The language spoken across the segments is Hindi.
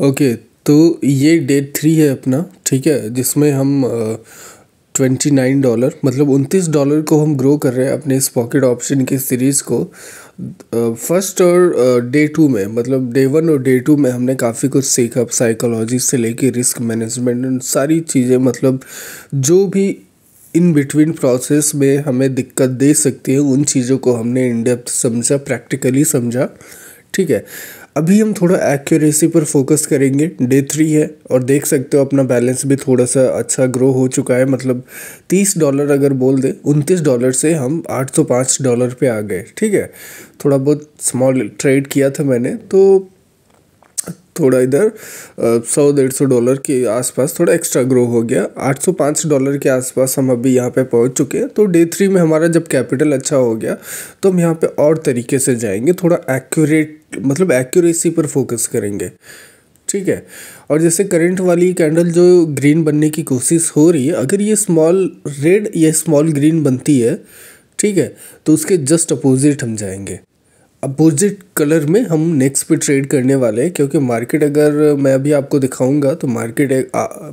ओके तो ये डेट थ्री है अपना ठीक है जिसमें हम ट्वेंटी नाइन डॉलर मतलब उनतीस डॉलर को हम ग्रो कर रहे हैं अपने इस पॉकेट ऑप्शन की सीरीज़ को फर्स्ट और डे टू में मतलब डे वन और डे टू में हमने काफ़ी कुछ सीखा साइकोलॉजी से लेके रिस्क मैनेजमेंट सारी चीज़ें मतलब जो भी इन बिटवीन प्रोसेस में हमें दिक्कत दे सकती है उन चीज़ों को हमने इन डेप्थ समझा प्रैक्टिकली समझा ठीक है अभी हम थोड़ा एक्यूरेसी पर फोकस करेंगे डे थ्री है और देख सकते हो अपना बैलेंस भी थोड़ा सा अच्छा ग्रो हो चुका है मतलब तीस डॉलर अगर बोल दे उनतीस डॉलर से हम आठ सौ पाँच डॉलर पे आ गए ठीक है थोड़ा बहुत स्मॉल ट्रेड किया था मैंने तो थोड़ा इधर सौ डेढ़ सौ डॉलर के आसपास थोड़ा एक्स्ट्रा ग्रो हो गया आठ सौ पाँच डॉलर के आसपास हम अभी यहाँ पे पहुँच चुके हैं तो डे थ्री में हमारा जब कैपिटल अच्छा हो गया तो हम यहाँ पे और तरीके से जाएंगे थोड़ा एक्यूरेट मतलब एक्यूरेसी पर फोकस करेंगे ठीक है और जैसे करंट वाली कैंडल जो ग्रीन बनने की कोशिश हो रही है अगर ये स्मॉल रेड या स्मॉल ग्रीन बनती है ठीक है तो उसके जस्ट अपोजिट हम जाएंगे अपोजिट कलर में हम नेक्स्ट पे ट्रेड करने वाले हैं क्योंकि मार्केट अगर मैं अभी आपको दिखाऊंगा तो मार्केट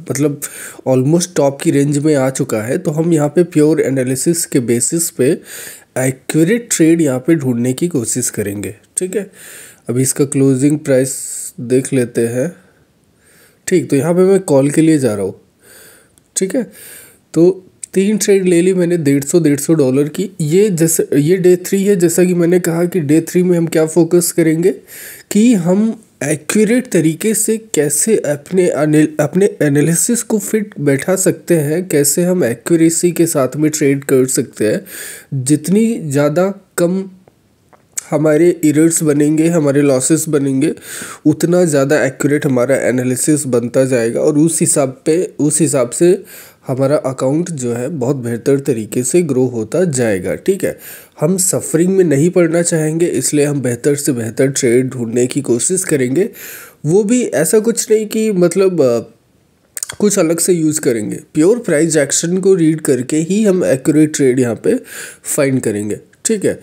मतलब ऑलमोस्ट टॉप की रेंज में आ चुका है तो हम यहाँ पे प्योर एनालिसिस के बेसिस पे एक्यूरेट ट्रेड यहाँ पे ढूंढने की कोशिश करेंगे ठीक है अभी इसका क्लोजिंग प्राइस देख लेते हैं ठीक तो यहाँ पर मैं कॉल के लिए जा रहा हूँ ठीक है तो तीन ट्रेड ले ली मैंने डेढ़ सौ डेढ़ सौ डॉलर की ये जैसे ये डे थ्री है जैसा कि मैंने कहा कि डे थ्री में हम क्या फोकस करेंगे कि हम एक्यूरेट तरीके से कैसे अपने अपने एनालिसिस को फिट बैठा सकते हैं कैसे हम एक्यूरेसी के साथ में ट्रेड कर सकते हैं जितनी ज़्यादा कम हमारे इरर्स बनेंगे हमारे लॉसेस बनेंगे उतना ज़्यादा एक्यूरेट हमारा एनालिसिस बनता जाएगा और उस हिसाब पे उस हिसाब से हमारा अकाउंट जो है बहुत बेहतर तरीके से ग्रो होता जाएगा ठीक है हम सफरिंग में नहीं पड़ना चाहेंगे इसलिए हम बेहतर से बेहतर ट्रेड ढूंढने की कोशिश करेंगे वो भी ऐसा कुछ नहीं कि मतलब कुछ अलग से यूज़ करेंगे प्योर प्राइस एक्शन को रीड करके ही हम एक्यूरेट ट्रेड यहाँ पे फाइंड करेंगे ठीक है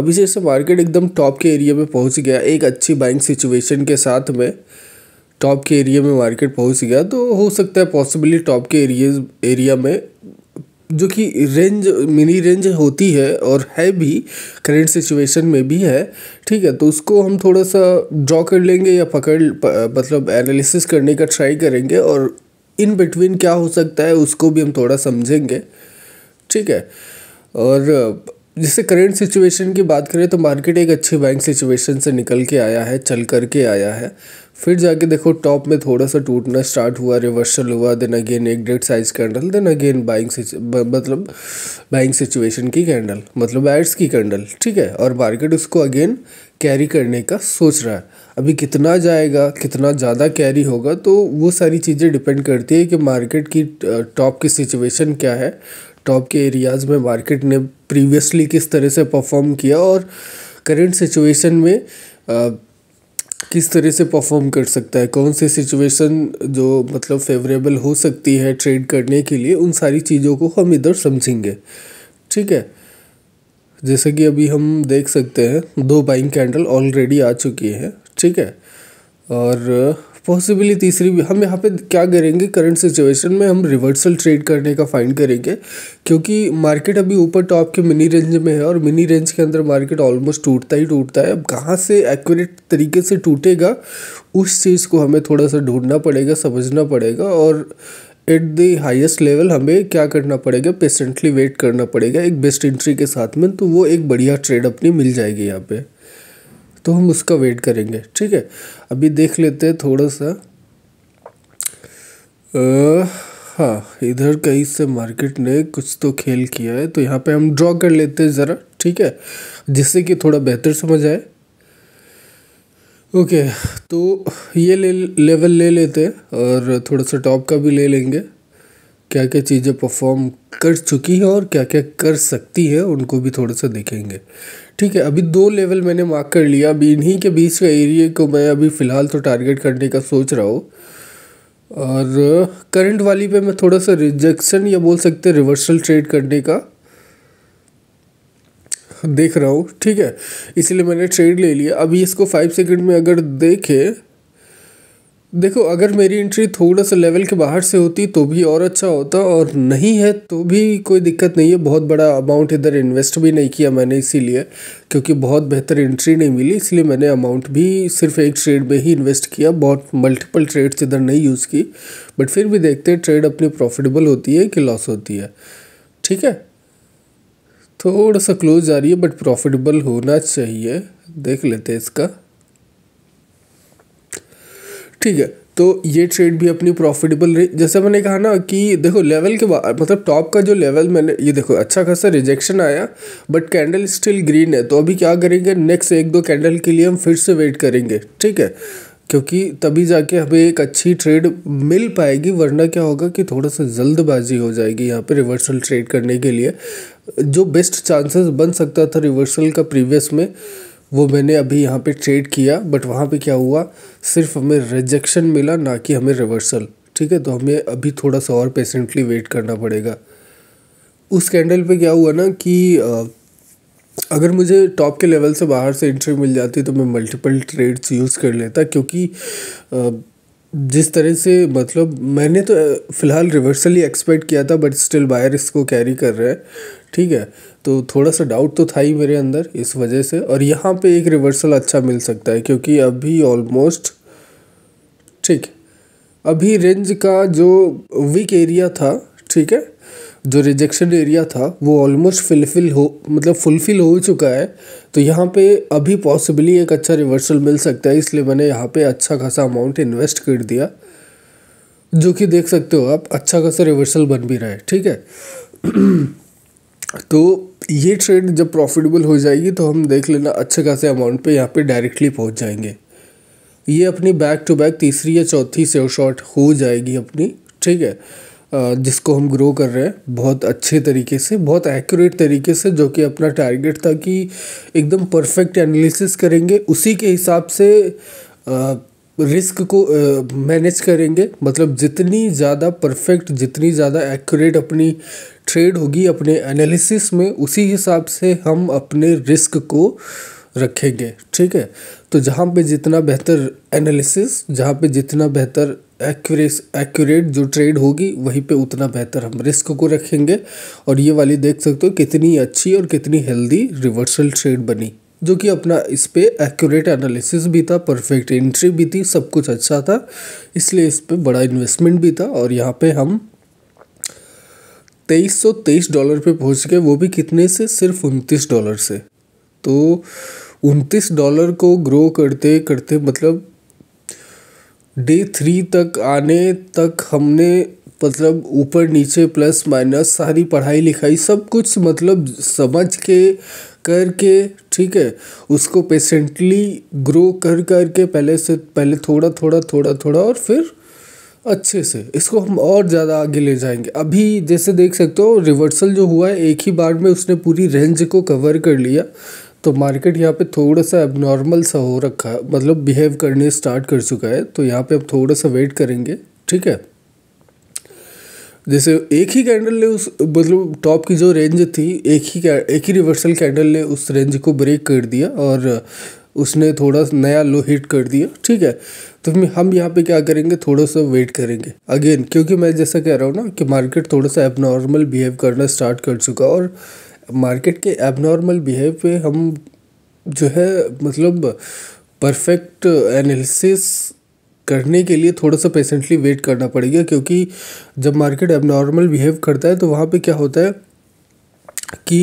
अभी जैसे मार्केट एकदम टॉप के एरिया में पहुँच गया एक अच्छी बाइंग सिचुएशन के साथ में टॉप के एरिया में मार्केट पहुंच गया तो हो सकता है पॉसिबली टॉप के एरिया एरिया में जो कि रेंज मिनी रेंज होती है और है भी करेंट सिचुएशन में भी है ठीक है तो उसको हम थोड़ा सा ड्रॉ कर लेंगे या पकड़ मतलब एनालिसिस करने का ट्राई करेंगे और इन बिटवीन क्या हो सकता है उसको भी हम थोड़ा समझेंगे ठीक है और जैसे करेंट सिचुएशन की बात करें तो मार्केट एक अच्छी बाइंग सिचुएशन से निकल के आया है चल कर के आया है फिर जाके देखो टॉप में थोड़ा सा टूटना स्टार्ट हुआ रिवर्सल हुआ देन अगेन एक डेढ़ size candle then again buying मतलब बाइंग सिचुएशन की कैंडल मतलब एड्स की कैंडल ठीक है और मार्केट उसको अगेन कैरी करने का सोच रहा है अभी कितना जाएगा कितना ज़्यादा कैरी होगा तो वो सारी चीज़ें डिपेंड करती है कि मार्केट की टॉप की सिचुएशन क्या है टॉप के एरियाज़ में मार्केट ने प्रीवियसली किस तरह से परफॉर्म किया और करेंट सिचुएशन में आ, किस तरह से परफॉर्म कर सकता है कौन सी सिचुएशन जो मतलब फेवरेबल हो सकती है ट्रेड करने के लिए उन सारी चीज़ों को हम इधर समझेंगे ठीक है जैसे कि अभी हम देख सकते हैं दो बाइंग कैंडल ऑलरेडी आ चुकी है ठीक है और पॉसिबली तीसरी भी हम यहाँ पे क्या करेंगे करंट सिचुएशन में हम रिवर्सल ट्रेड करने का फाइंड करेंगे क्योंकि मार्केट अभी ऊपर टॉप के मिनी रेंज में है और मिनी रेंज के अंदर मार्केट ऑलमोस्ट टूटता ही टूटता है अब कहाँ से एक्यूरेट तरीके से टूटेगा उस चीज़ को हमें थोड़ा सा ढूंढना पड़ेगा समझना पड़ेगा और एट द हाइस्ट लेवल हमें क्या करना पड़ेगा पेशेंटली वेट करना पड़ेगा एक बेस्ट एंट्री के साथ में तो वो एक बढ़िया ट्रेड अपनी मिल जाएगी यहाँ पर तो हम उसका वेट करेंगे ठीक है अभी देख लेते हैं थोड़ा सा आ, हाँ इधर कहीं से मार्केट ने कुछ तो खेल किया है तो यहाँ पे हम ड्रॉ कर लेते हैं ज़रा ठीक है जिससे कि थोड़ा बेहतर समझ आए ओके तो ये ले लेवल ले लेते हैं और थोड़ा सा टॉप का भी ले लेंगे क्या क्या चीज़ें परफॉर्म कर चुकी हैं और क्या क्या कर सकती है उनको भी थोड़ा सा देखेंगे ठीक है अभी दो लेवल मैंने मार्क कर लिया अभी इन्हीं के बीच के एरिए को मैं अभी फ़िलहाल तो टारगेट करने का सोच रहा हूँ और करंट वाली पे मैं थोड़ा सा रिजेक्शन या बोल सकते रिवर्सल ट्रेड करने का देख रहा हूँ ठीक है इसलिए मैंने ट्रेड ले लिया अभी इसको फाइव सेकंड में अगर देखें देखो अगर मेरी एंट्री थोड़ा सा लेवल के बाहर से होती तो भी और अच्छा होता और नहीं है तो भी कोई दिक्कत नहीं है बहुत बड़ा अमाउंट इधर इन्वेस्ट भी नहीं किया मैंने इसीलिए क्योंकि बहुत बेहतर एंट्री नहीं मिली इसलिए मैंने अमाउंट भी सिर्फ एक ट्रेड में ही इन्वेस्ट किया बहुत मल्टीपल ट्रेड्स इधर नहीं यूज़ की बट फिर भी देखते हैं ट्रेड अपनी प्रॉफिटेबल होती है कि लॉस होती है ठीक है थोड़ा सा क्लोज आ रही है बट प्रॉफिटेबल होना चाहिए देख लेते हैं इसका ठीक है तो ये ट्रेड भी अपनी प्रॉफिटेबल रही जैसे मैंने कहा ना कि देखो लेवल के बाद मतलब टॉप का जो लेवल मैंने ये देखो अच्छा खासा रिजेक्शन आया बट कैंडल स्टिल ग्रीन है तो अभी क्या करेंगे नेक्स्ट एक दो कैंडल के लिए हम फिर से वेट करेंगे ठीक है क्योंकि तभी जाके हमें एक अच्छी ट्रेड मिल पाएगी वरना क्या होगा कि थोड़ा सा जल्दबाजी हो जाएगी यहाँ पे रिवर्सल ट्रेड करने के लिए जो बेस्ट चांसेस बन सकता था रिवर्सल का प्रीवियस में वो मैंने अभी यहाँ पे ट्रेड किया बट वहाँ पे क्या हुआ सिर्फ हमें रिजेक्शन मिला ना कि हमें रिवर्सल ठीक है तो हमें अभी थोड़ा सा और पेशेंटली वेट करना पड़ेगा उस कैंडल पे क्या हुआ ना कि अगर मुझे टॉप के लेवल से बाहर से एंट्री मिल जाती तो मैं मल्टीपल ट्रेड्स यूज़ कर लेता क्योंकि आ, जिस तरह से मतलब मैंने तो फ़िलहाल रिवर्सल ही एक्सपेक्ट किया था बट स्टिल बायर इसको कैरी कर रहे हैं ठीक है तो थोड़ा सा डाउट तो था ही मेरे अंदर इस वजह से और यहाँ पे एक रिवर्सल अच्छा मिल सकता है क्योंकि अभी ऑलमोस्ट ठीक अभी रेंज का जो वीक एरिया था ठीक है जो रिजेक्शन एरिया था वो ऑलमोस्ट फिलफिल हो मतलब फुलफिल हो चुका है तो यहाँ पे अभी पॉसिबली एक अच्छा रिवर्सल मिल सकता है इसलिए मैंने यहाँ पे अच्छा खासा अमाउंट इन्वेस्ट कर दिया जो कि देख सकते हो आप अच्छा खासा रिवर्सल बन भी रहा है ठीक है तो ये ट्रेड जब प्रॉफिटेबल हो जाएगी तो हम देख लेना अच्छे खासे अमाउंट पे यहाँ पे डायरेक्टली पहुँच जाएंगे ये अपनी बैक टू बैक तीसरी या चौथी से शॉर्ट हो जाएगी अपनी ठीक है जिसको हम ग्रो कर रहे हैं बहुत अच्छे तरीके से बहुत एक्यूरेट तरीके से जो कि अपना टारगेट था कि एकदम परफेक्ट एनालिसिस करेंगे उसी के हिसाब से रिस्क को मैनेज करेंगे मतलब जितनी ज़्यादा परफेक्ट जितनी ज़्यादा एक्यूरेट अपनी ट्रेड होगी अपने एनालिसिस में उसी हिसाब से हम अपने रिस्क को रखेंगे ठीक है तो जहाँ पे जितना बेहतर एनालिसिस जहाँ पे जितना बेहतर एक्यूरेस एक्यूरेट जो ट्रेड होगी वहीं पे उतना बेहतर हम रिस्क को रखेंगे और ये वाली देख सकते हो कितनी अच्छी और कितनी हेल्दी रिवर्सल ट्रेड बनी जो कि अपना इस पर एक्यूरेट एनालिसिस भी था परफेक्ट एंट्री भी थी सब कुछ अच्छा था इसलिए इस पर बड़ा इन्वेस्टमेंट भी था और यहाँ पे हम तेईस सौ तेईस डॉलर पे पहुँच गए वो भी कितने से सिर्फ उनतीस डॉलर से तो उनतीस डॉलर को ग्रो करते करते मतलब डे थ्री तक आने तक हमने मतलब ऊपर नीचे प्लस माइनस सारी पढ़ाई लिखाई सब कुछ मतलब समझ के करके ठीक है उसको पेशेंटली ग्रो कर कर के पहले से पहले थोड़ा थोड़ा थोड़ा थोड़ा और फिर अच्छे से इसको हम और ज़्यादा आगे ले जाएंगे अभी जैसे देख सकते हो रिवर्सल जो हुआ है एक ही बार में उसने पूरी रेंज को कवर कर लिया तो मार्केट यहाँ पे थोड़ा सा एबनॉर्मल सा हो रखा है मतलब बिहेव करने स्टार्ट कर चुका है तो यहाँ पे अब थोड़ा सा वेट करेंगे ठीक है जैसे एक ही कैंडल ने उस मतलब टॉप की जो रेंज थी एक ही एक ही रिवर्सल कैंडल ने उस रेंज को ब्रेक कर दिया और उसने थोड़ा नया लो हिट कर दिया ठीक है तो हम यहाँ पे क्या करेंगे थोड़ा सा वेट करेंगे अगेन क्योंकि मैं जैसा कह रहा हूँ ना कि मार्केट थोड़ा सा एबनॉर्मल बिहेव करना स्टार्ट कर चुका और मार्केट के एबनॉर्मल बिहेव पे हम जो है मतलब परफेक्ट एनालिसिस करने के लिए थोड़ा सा पेशेंटली वेट करना पड़ेगा क्योंकि जब मार्केट एबनॉर्मल बिहेव करता है तो वहाँ पे क्या होता है कि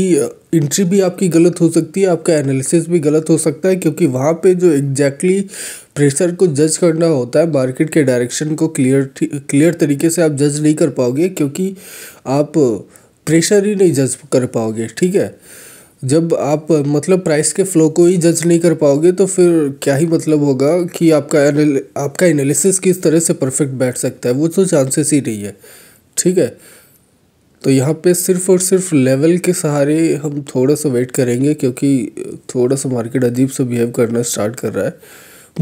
इंट्री भी आपकी गलत हो सकती है आपका एनालिसिस भी गलत हो सकता है क्योंकि वहाँ पे जो एग्जैक्टली exactly प्रेशर को जज करना होता है मार्केट के डायरेक्शन को क्लियर क्लियर तरीके से आप जज नहीं कर पाओगे क्योंकि आप प्रेशर ही नहीं जज कर पाओगे ठीक है जब आप मतलब प्राइस के फ्लो को ही जज नहीं कर पाओगे तो फिर क्या ही मतलब होगा कि आपका आपका एनालिसिस किस तरह से परफेक्ट बैठ सकता है वो तो चांसेस ही नहीं है ठीक है तो यहाँ पे सिर्फ और सिर्फ लेवल के सहारे हम थोड़ा सा वेट करेंगे क्योंकि थोड़ा सा मार्केट अजीब से बिहेव करना स्टार्ट कर रहा है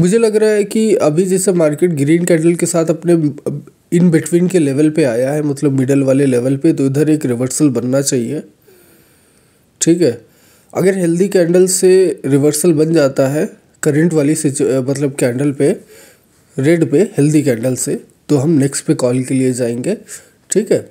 मुझे लग रहा है कि अभी जैसे मार्केट ग्रीन कैंडल के साथ अपने इन बिटवीन के लेवल पे आया है मतलब मिडल वाले लेवल पे तो इधर एक रिवर्सल बनना चाहिए ठीक है अगर हेल्दी कैंडल से रिवर्सल बन जाता है करंट वाली मतलब कैंडल पे रेड पे हेल्दी कैंडल से तो हम नेक्स्ट पे कॉल के लिए जाएंगे ठीक है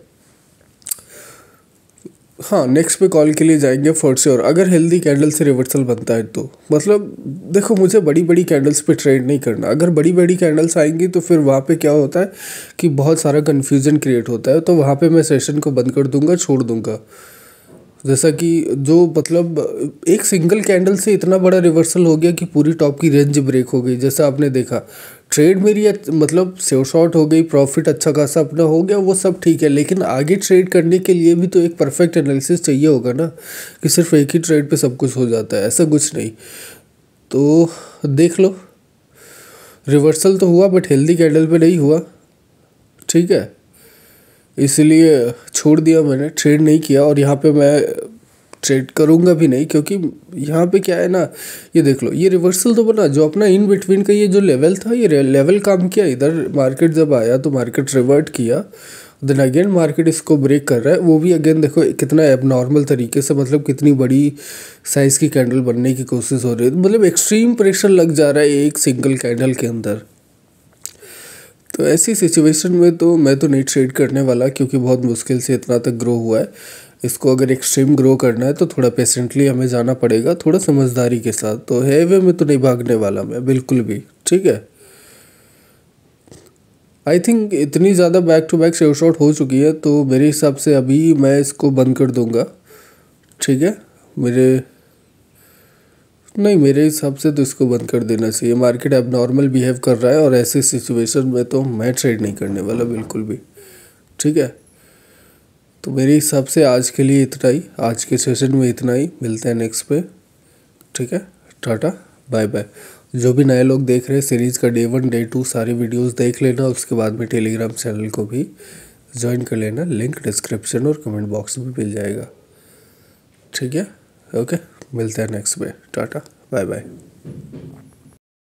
हाँ नेक्स्ट पे कॉल के लिए जाएंगे फॉर श्योर अगर हेल्दी कैंडल से रिवर्सल बनता है तो मतलब देखो मुझे बड़ी बड़ी कैंडल्स पे ट्रेड नहीं करना अगर बड़ी बड़ी कैंडल्स आएंगी तो फिर वहाँ पे क्या होता है कि बहुत सारा कन्फ्यूजन क्रिएट होता है तो वहाँ पे मैं सेशन को बंद कर दूंगा छोड़ दूंगा जैसा कि जो मतलब एक सिंगल कैंडल से इतना बड़ा रिवर्सल हो गया कि पूरी टॉप की रेंज ब्रेक हो गई जैसा आपने देखा ट्रेड मेरी मतलब सेव शॉर्ट हो गई प्रॉफिट अच्छा खासा अपना हो गया वो सब ठीक है लेकिन आगे ट्रेड करने के लिए भी तो एक परफेक्ट एनालिसिस चाहिए होगा ना कि सिर्फ एक ही ट्रेड पे सब कुछ हो जाता है ऐसा कुछ नहीं तो देख लो रिवर्सल तो हुआ बट हेल्दी कैंडल पे नहीं हुआ ठीक है इसलिए छोड़ दिया मैंने ट्रेड नहीं किया और यहाँ पे मैं ट्रेड करूँगा भी नहीं क्योंकि यहाँ पे क्या है ना ये देख लो ये रिवर्सल तो बना जो अपना इन बिटवीन का ये जो लेवल था ये लेवल काम किया इधर मार्केट जब आया तो मार्केट रिवर्ट किया देन अगेन मार्केट इसको ब्रेक कर रहा है वो भी अगेन देखो कितना एबनॉर्मल तरीके से मतलब कितनी बड़ी साइज़ की कैंडल बनने की कोशिश हो रही है मतलब एक्सट्रीम प्रेशर लग जा रहा है एक सिंगल कैंडल के अंदर तो ऐसी सिचुएशन में तो मैं तो नहीं ट्रेड करने वाला क्योंकि बहुत मुश्किल से इतना तक ग्रो हुआ है इसको अगर एक्सट्रीम ग्रो करना है तो थोड़ा पेशेंटली हमें जाना पड़ेगा थोड़ा समझदारी के साथ तो हेवे में तो नहीं भागने वाला मैं बिल्कुल भी ठीक है आई थिंक इतनी ज़्यादा back to back shave shot हो चुकी है तो मेरे हिसाब से अभी मैं इसको बंद कर दूंगा ठीक है मेरे नहीं मेरे हिसाब से तो इसको बंद कर देना चाहिए मार्केट अब नॉर्मल बिहेव कर रहा है और ऐसे सिचुएशन में तो मैं ट्रेड नहीं करने वाला बिल्कुल भी ठीक है तो मेरे हिसाब से आज के लिए इतना ही आज के सेशन में इतना ही मिलते हैं नेक्स्ट पे ठीक है टाटा बाय बाय जो भी नए लोग देख रहे हैं सीरीज़ का डे वन डे टू सारे वीडियोस देख लेना उसके बाद में टेलीग्राम चैनल को भी ज्वाइन कर लेना लिंक डिस्क्रिप्शन और कमेंट बॉक्स में मिल जाएगा ठीक है ओके मिलते हैं नेक्स्ट पे टाटा बाय बाय